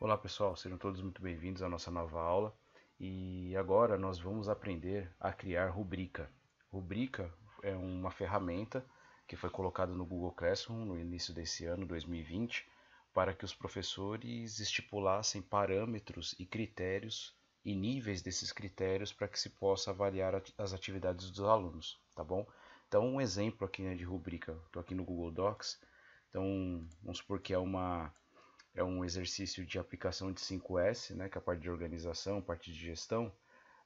Olá pessoal, sejam todos muito bem-vindos à nossa nova aula e agora nós vamos aprender a criar rubrica. Rubrica é uma ferramenta que foi colocada no Google Classroom no início desse ano, 2020, para que os professores estipulassem parâmetros e critérios e níveis desses critérios para que se possa avaliar as atividades dos alunos, tá bom? Então, um exemplo aqui né, de rubrica, estou aqui no Google Docs, então vamos supor que é uma é um exercício de aplicação de 5S, né, que é a parte de organização, parte de gestão.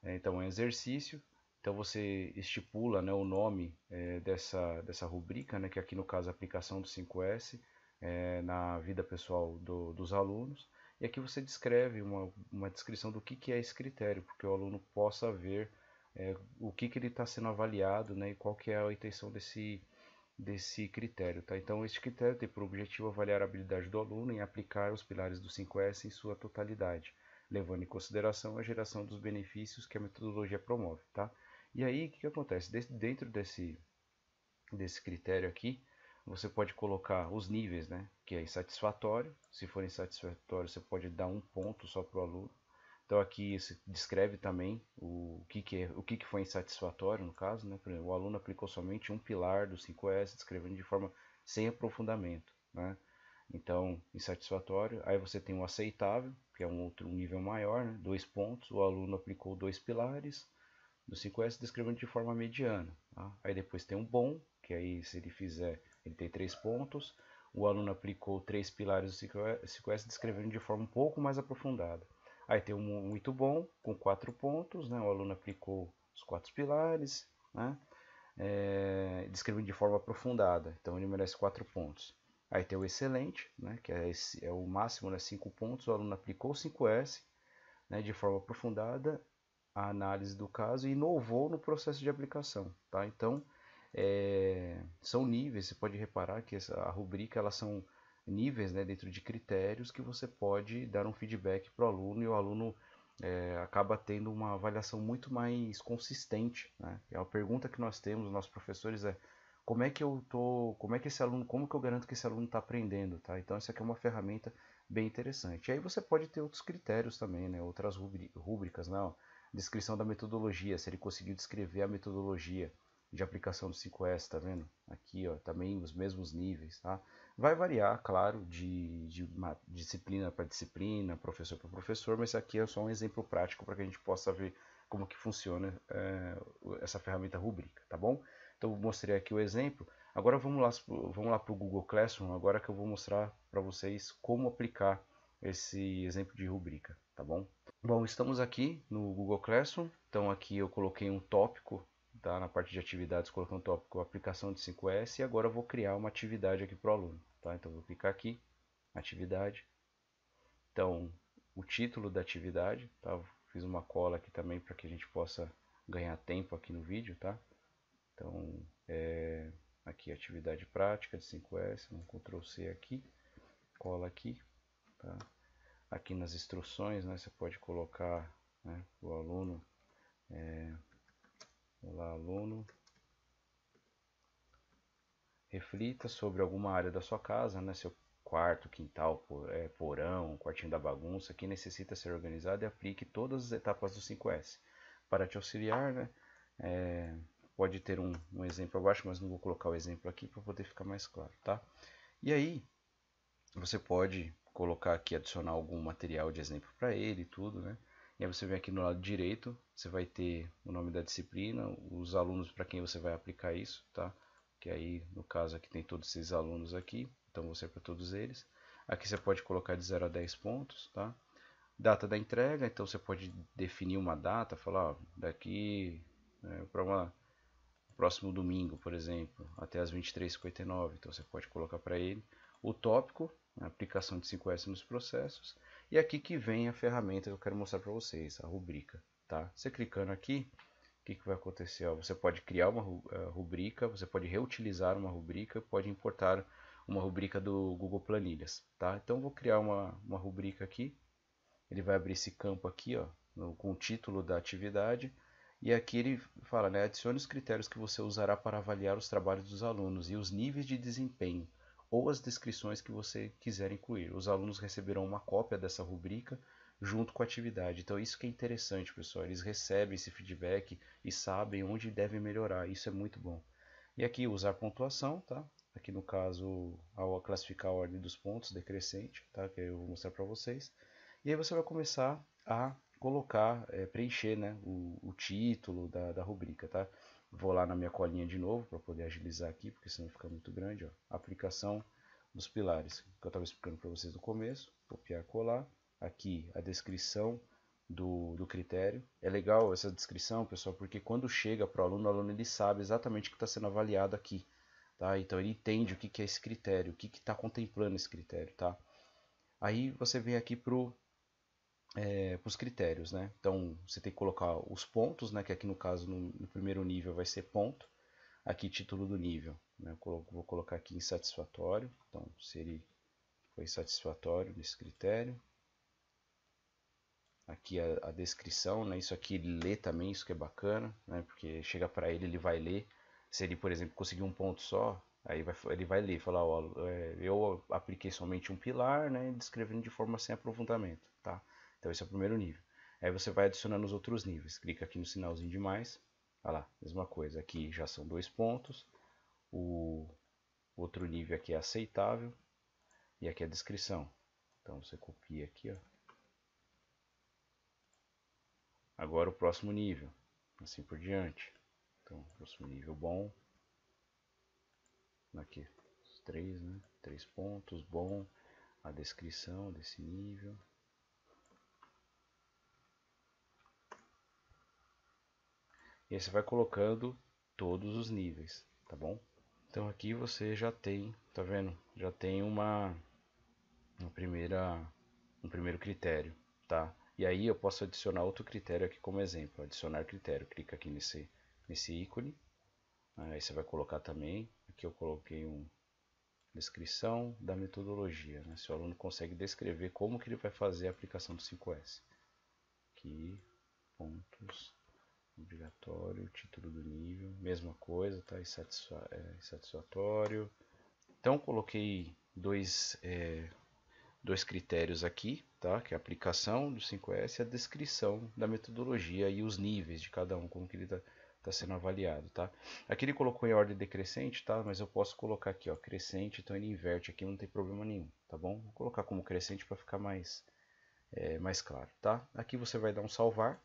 Né, então, é um exercício. Então, você estipula né, o nome é, dessa, dessa rubrica, né, que aqui no caso é aplicação do 5S, é, na vida pessoal do, dos alunos. E aqui você descreve uma, uma descrição do que, que é esse critério, porque o aluno possa ver é, o que, que ele está sendo avaliado né, e qual que é a intenção desse, desse critério. Tá? Então, este critério tem por objetivo avaliar a habilidade do aluno em aplicar os pilares do 5S em sua totalidade, levando em consideração a geração dos benefícios que a metodologia promove. Tá? E aí, o que, que acontece? dentro desse, desse critério aqui, você pode colocar os níveis, né? que é insatisfatório. Se for insatisfatório, você pode dar um ponto só para o aluno. Então aqui se descreve também o que, que, é, o que, que foi insatisfatório no caso, né? Exemplo, o aluno aplicou somente um pilar do 5S, descrevendo de forma sem aprofundamento, né? Então, insatisfatório. Aí você tem o aceitável, que é um outro um nível maior, né? dois pontos. O aluno aplicou dois pilares do 5S, descrevendo de forma mediana. Tá? Aí depois tem um bom, que aí se ele fizer, ele tem três pontos. O aluno aplicou três pilares do 5S, descrevendo de forma um pouco mais aprofundada. Aí tem um muito bom, com quatro pontos, né? o aluno aplicou os quatro pilares, né? é, descrevendo de forma aprofundada, então ele merece quatro pontos. Aí tem o excelente, né? que é, esse, é o máximo, né? cinco pontos, o aluno aplicou 5S né? de forma aprofundada, a análise do caso e inovou no processo de aplicação. Tá? Então, é, são níveis, você pode reparar que essa, a rubrica, elas são níveis né, dentro de critérios que você pode dar um feedback para o aluno e o aluno é, acaba tendo uma avaliação muito mais consistente. Né? É uma pergunta que nós temos, nossos professores é como é que eu tô, como é que esse aluno, como que eu garanto que esse aluno está aprendendo, tá? Então essa aqui é uma ferramenta bem interessante. E aí você pode ter outros critérios também, né? Outras rubricas, não? Né? Descrição da metodologia, se ele conseguiu descrever a metodologia, de aplicação do 5S, tá vendo? Aqui, ó, também os mesmos níveis, tá? Vai variar, claro, de, de disciplina para disciplina, professor para professor, mas aqui é só um exemplo prático para que a gente possa ver como que funciona é, essa ferramenta rubrica, tá bom? Então, mostrei aqui o exemplo. Agora vamos lá, vamos lá para o Google Classroom, agora que eu vou mostrar para vocês como aplicar esse exemplo de rubrica, tá bom? Bom, estamos aqui no Google Classroom, então aqui eu coloquei um tópico tá? na parte de atividades, colocando o tópico aplicação de 5S e agora eu vou criar uma atividade aqui para o aluno. Tá? Então, eu vou clicar aqui, atividade. Então, o título da atividade, tá? fiz uma cola aqui também para que a gente possa ganhar tempo aqui no vídeo, tá? Então, é, aqui atividade prática de 5S, um Ctrl C aqui, cola aqui, tá? Aqui nas instruções, né, você pode colocar né, o aluno é, Olá aluno. Reflita sobre alguma área da sua casa, né? seu quarto, quintal, é, porão, quartinho da bagunça, que necessita ser organizado e aplique todas as etapas do 5S. Para te auxiliar, né? É, pode ter um, um exemplo abaixo, mas não vou colocar o exemplo aqui para poder ficar mais claro, tá? E aí, você pode colocar aqui, adicionar algum material de exemplo para ele e tudo, né? E aí você vem aqui no lado direito, você vai ter o nome da disciplina, os alunos para quem você vai aplicar isso, tá? Que aí, no caso, aqui tem todos esses alunos aqui, então você é para todos eles. Aqui você pode colocar de 0 a 10 pontos, tá? Data da entrega, então você pode definir uma data, falar ó, daqui né, para uma próximo domingo, por exemplo, até as 23h59, então você pode colocar para ele. O tópico, aplicação de 5S nos processos e aqui que vem a ferramenta que eu quero mostrar para vocês, a rubrica. Tá? Você clicando aqui, o que, que vai acontecer? Ó, você pode criar uma eh, rubrica, você pode reutilizar uma rubrica, pode importar uma rubrica do Google Planilhas. Tá? Então vou criar uma, uma rubrica aqui, ele vai abrir esse campo aqui ó, no, com o título da atividade, e aqui ele fala, né, adicione os critérios que você usará para avaliar os trabalhos dos alunos e os níveis de desempenho ou as descrições que você quiser incluir. Os alunos receberão uma cópia dessa rubrica junto com a atividade. Então isso que é interessante, pessoal. Eles recebem esse feedback e sabem onde devem melhorar. Isso é muito bom. E aqui usar pontuação, tá? Aqui no caso, ao classificar a ordem dos pontos decrescente, tá? Que eu vou mostrar para vocês. E aí você vai começar a colocar, é, preencher né, o, o título da, da rubrica, tá? Vou lá na minha colinha de novo para poder agilizar aqui, porque senão fica muito grande. Ó. Aplicação dos pilares, que eu estava explicando para vocês no começo. Copiar, colar. Aqui a descrição do, do critério. É legal essa descrição, pessoal, porque quando chega para o aluno, o aluno ele sabe exatamente o que está sendo avaliado aqui. Tá? Então ele entende o que, que é esse critério, o que está contemplando esse critério. Tá? Aí você vem aqui para o é, para os critérios, né? Então você tem que colocar os pontos, né? Que aqui no caso no, no primeiro nível vai ser ponto, aqui título do nível, né? Coloco, vou colocar aqui insatisfatório, então se ele foi satisfatório nesse critério. Aqui a, a, descrição, né? Isso aqui ele lê também, isso que é bacana, né? Porque chega para ele, ele vai ler. Se ele, por exemplo, conseguir um ponto só, Aí vai, ele vai ler, falar, ó, é, eu apliquei somente um pilar, né, descrevendo de forma sem aprofundamento, tá? Então esse é o primeiro nível. Aí você vai adicionando os outros níveis. Clica aqui no sinalzinho de mais. Olha lá, mesma coisa. Aqui já são dois pontos. O outro nível aqui é aceitável. E aqui é a descrição. Então você copia aqui, ó. Agora o próximo nível. Assim por diante. Então, próximo nível bom. Aqui, os três, né? Três pontos, bom. A descrição desse nível. E aí você vai colocando todos os níveis, tá bom? Então aqui você já tem, tá vendo? Já tem uma, uma primeira, um primeiro critério, tá? E aí eu posso adicionar outro critério aqui como exemplo, adicionar critério. Clica aqui nesse, nesse ícone, aí você vai colocar também, aqui eu coloquei um descrição da metodologia, né? se o aluno consegue descrever como que ele vai fazer a aplicação do 5S. Aqui, pontos o título do nível, mesma coisa, tá? Insatisfa é, insatisfatório. Então coloquei dois, é, dois critérios aqui, tá? Que é a aplicação do 5S e a descrição da metodologia e os níveis de cada um, como que ele está tá sendo avaliado, tá? Aqui ele colocou em ordem decrescente, tá? Mas eu posso colocar aqui, ó, crescente, então ele inverte aqui, não tem problema nenhum, tá bom? Vou colocar como crescente para ficar mais, é, mais claro, tá? Aqui você vai dar um salvar,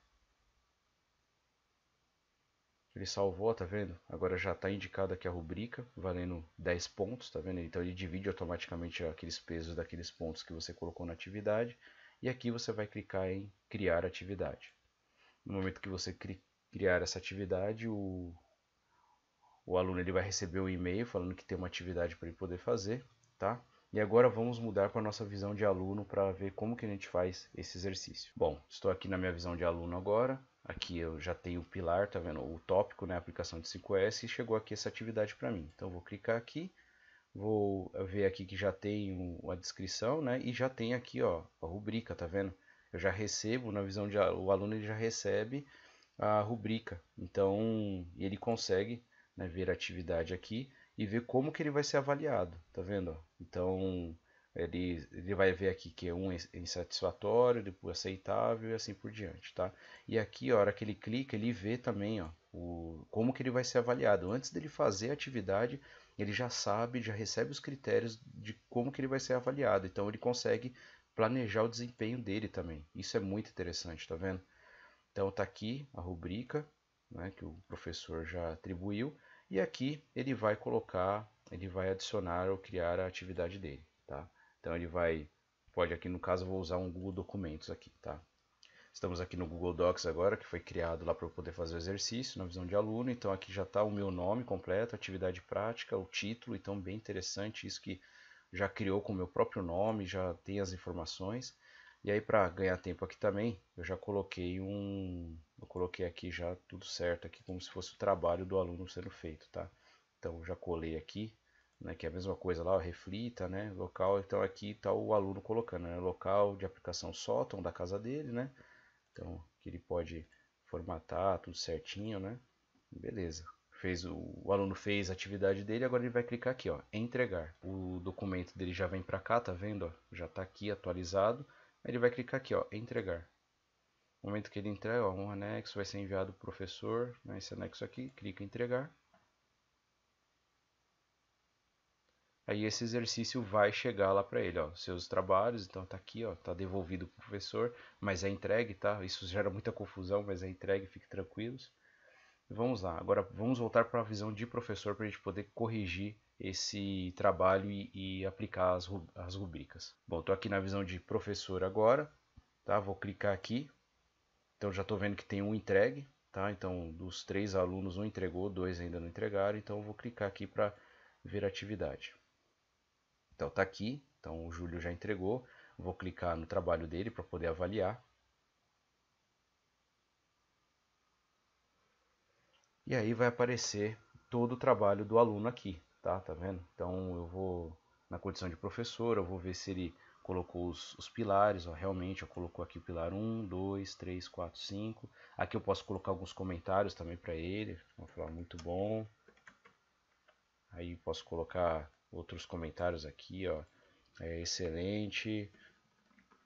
ele salvou, tá vendo? Agora já está indicada aqui a rubrica, valendo 10 pontos, tá vendo? Então ele divide automaticamente aqueles pesos daqueles pontos que você colocou na atividade. E aqui você vai clicar em criar atividade. No momento que você cri criar essa atividade, o, o aluno ele vai receber um e-mail falando que tem uma atividade para ele poder fazer, tá? E agora vamos mudar para a nossa visão de aluno para ver como que a gente faz esse exercício. Bom, estou aqui na minha visão de aluno agora. Aqui eu já tenho o pilar, tá vendo? O tópico, né? Aplicação de 5S e chegou aqui essa atividade para mim. Então vou clicar aqui, vou ver aqui que já tem a descrição, né? E já tem aqui, ó, a rubrica, tá vendo? Eu já recebo, na visão de o aluno ele já recebe a rubrica. Então ele consegue né, ver a atividade aqui e ver como que ele vai ser avaliado, tá vendo? Então ele, ele vai ver aqui que é um insatisfatório, depois aceitável e assim por diante, tá? E aqui, ó, a hora que ele clica, ele vê também, ó, o, como que ele vai ser avaliado. Antes dele fazer a atividade, ele já sabe, já recebe os critérios de como que ele vai ser avaliado. Então, ele consegue planejar o desempenho dele também. Isso é muito interessante, tá vendo? Então, tá aqui a rubrica, né, que o professor já atribuiu. E aqui ele vai colocar, ele vai adicionar ou criar a atividade dele, tá? Então ele vai, pode aqui no caso vou usar um Google Documentos aqui, tá? Estamos aqui no Google Docs agora, que foi criado lá para eu poder fazer o exercício na visão de aluno. Então aqui já está o meu nome completo, atividade prática, o título. Então bem interessante isso que já criou com o meu próprio nome, já tem as informações. E aí para ganhar tempo aqui também, eu já coloquei um, eu coloquei aqui já tudo certo aqui como se fosse o trabalho do aluno sendo feito, tá? Então já colei aqui né, que é a mesma coisa lá, reflita, né, local, então aqui está o aluno colocando, né, local de aplicação sótão da casa dele, né, então que ele pode formatar tudo certinho, né, beleza. Fez o, o aluno fez a atividade dele, agora ele vai clicar aqui, ó, entregar. O documento dele já vem para cá, tá vendo, ó, já está aqui atualizado, aí ele vai clicar aqui, ó, entregar. No momento que ele entrega, ó, um anexo vai ser enviado para o professor, né, esse anexo aqui, clica em entregar. Aí esse exercício vai chegar lá para ele, ó, seus trabalhos, então tá aqui, ó, tá devolvido pro professor, mas é entregue, tá? Isso gera muita confusão, mas é entregue, fique tranquilos. Vamos lá, agora vamos voltar para a visão de professor para a gente poder corrigir esse trabalho e, e aplicar as, as rubricas. Bom, estou aqui na visão de professor agora, tá? Vou clicar aqui, então já estou vendo que tem um entregue, tá? Então dos três alunos um entregou, dois ainda não entregaram, então vou clicar aqui para ver a atividade. Então está aqui, então o Júlio já entregou. Vou clicar no trabalho dele para poder avaliar. E aí vai aparecer todo o trabalho do aluno aqui, tá? Tá vendo? Então eu vou na condição de professor, eu vou ver se ele colocou os, os pilares, ó, realmente eu colocou aqui o pilar 1, 2, 3, 4, 5. Aqui eu posso colocar alguns comentários também para ele, vou falar muito bom. Aí posso colocar outros comentários aqui, ó. É excelente,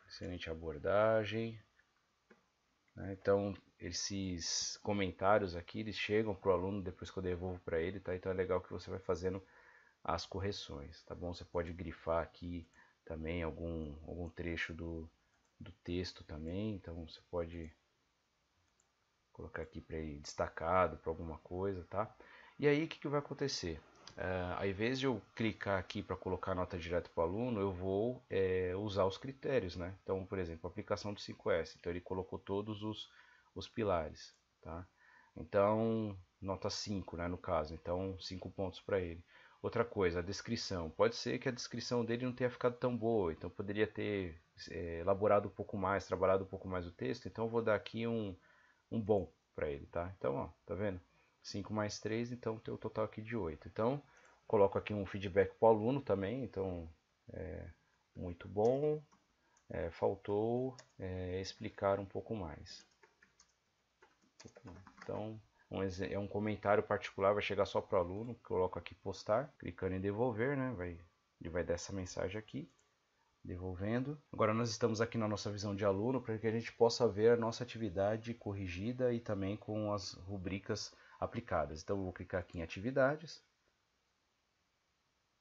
excelente abordagem. Né? Então, esses comentários aqui, eles chegam para o aluno depois que eu devolvo para ele, tá? Então é legal que você vai fazendo as correções, tá bom? Você pode grifar aqui também algum, algum trecho do, do texto também, então você pode colocar aqui para ele destacado para alguma coisa, tá? E aí o que, que vai acontecer? Uh, ao invés de eu clicar aqui para colocar a nota direto para o aluno, eu vou é, usar os critérios, né? Então, por exemplo, aplicação do 5S. Então, ele colocou todos os, os pilares, tá? Então, nota 5, né, no caso. Então, 5 pontos para ele. Outra coisa, a descrição. Pode ser que a descrição dele não tenha ficado tão boa, então poderia ter é, elaborado um pouco mais, trabalhado um pouco mais o texto. Então, eu vou dar aqui um, um bom para ele, tá? Então, ó, tá vendo? 5 mais 3, então tem o total aqui de 8. Então, coloco aqui um feedback para o aluno também, então, é, muito bom, é, faltou é, explicar um pouco mais. Então, um, é um comentário particular, vai chegar só para o aluno, coloco aqui postar, clicando em devolver, né, vai, ele vai dar essa mensagem aqui devolvendo. Agora nós estamos aqui na nossa visão de aluno para que a gente possa ver a nossa atividade corrigida e também com as rubricas aplicadas. Então eu vou clicar aqui em atividades.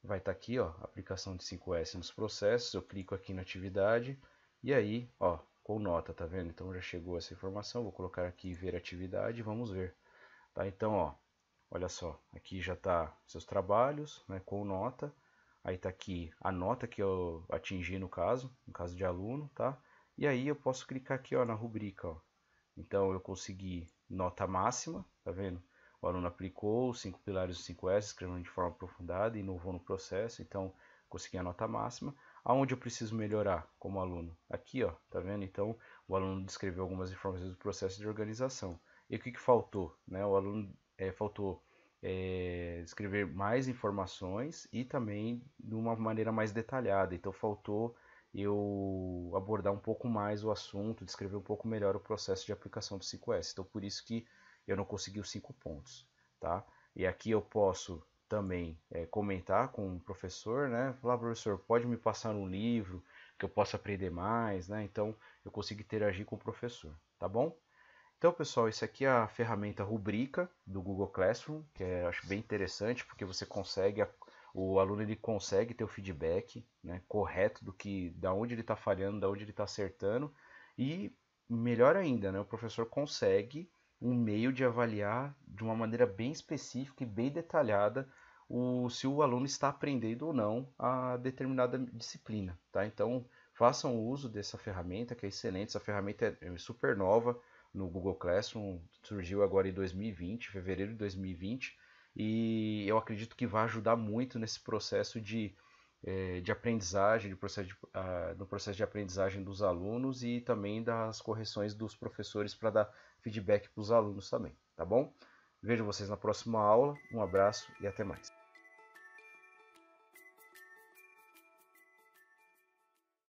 Vai estar tá aqui, ó, aplicação de 5S nos processos. Eu clico aqui na atividade e aí, ó, com nota, tá vendo? Então já chegou essa informação. Vou colocar aqui ver atividade, vamos ver. Tá? Então, ó, olha só, aqui já tá seus trabalhos, né, com nota. Aí tá aqui a nota que eu atingi no caso, no caso de aluno, tá? E aí eu posso clicar aqui, ó, na rubrica, ó. Então eu consegui nota máxima, tá vendo? O aluno aplicou os cinco pilares dos 5S, escrevendo de forma aprofundada e inovou no processo, então consegui a nota máxima. Aonde eu preciso melhorar como aluno? Aqui, ó, tá vendo? Então, o aluno descreveu algumas informações do processo de organização. E o que, que faltou? Né? O aluno é, faltou é, escrever mais informações e também de uma maneira mais detalhada. Então, faltou eu abordar um pouco mais o assunto, descrever um pouco melhor o processo de aplicação do 5S. Então, por isso que eu não consegui os cinco pontos, tá? E aqui eu posso também é, comentar com o professor, né? Falar, professor, pode me passar um livro que eu possa aprender mais, né? Então, eu consigo interagir com o professor, tá bom? Então, pessoal, isso aqui é a ferramenta Rubrica do Google Classroom, que é, acho bem interessante, porque você consegue, o aluno ele consegue ter o feedback né, correto do que, da onde ele está falhando, da onde ele está acertando, e melhor ainda, né, o professor consegue um meio de avaliar de uma maneira bem específica e bem detalhada o, se o aluno está aprendendo ou não a determinada disciplina. Tá? Então, façam uso dessa ferramenta, que é excelente. Essa ferramenta é, é super nova no Google Classroom, surgiu agora em 2020, fevereiro de 2020, e eu acredito que vai ajudar muito nesse processo de, é, de aprendizagem, de processo de, ah, no processo de aprendizagem dos alunos e também das correções dos professores para dar feedback para os alunos também, tá bom? Vejo vocês na próxima aula, um abraço e até mais.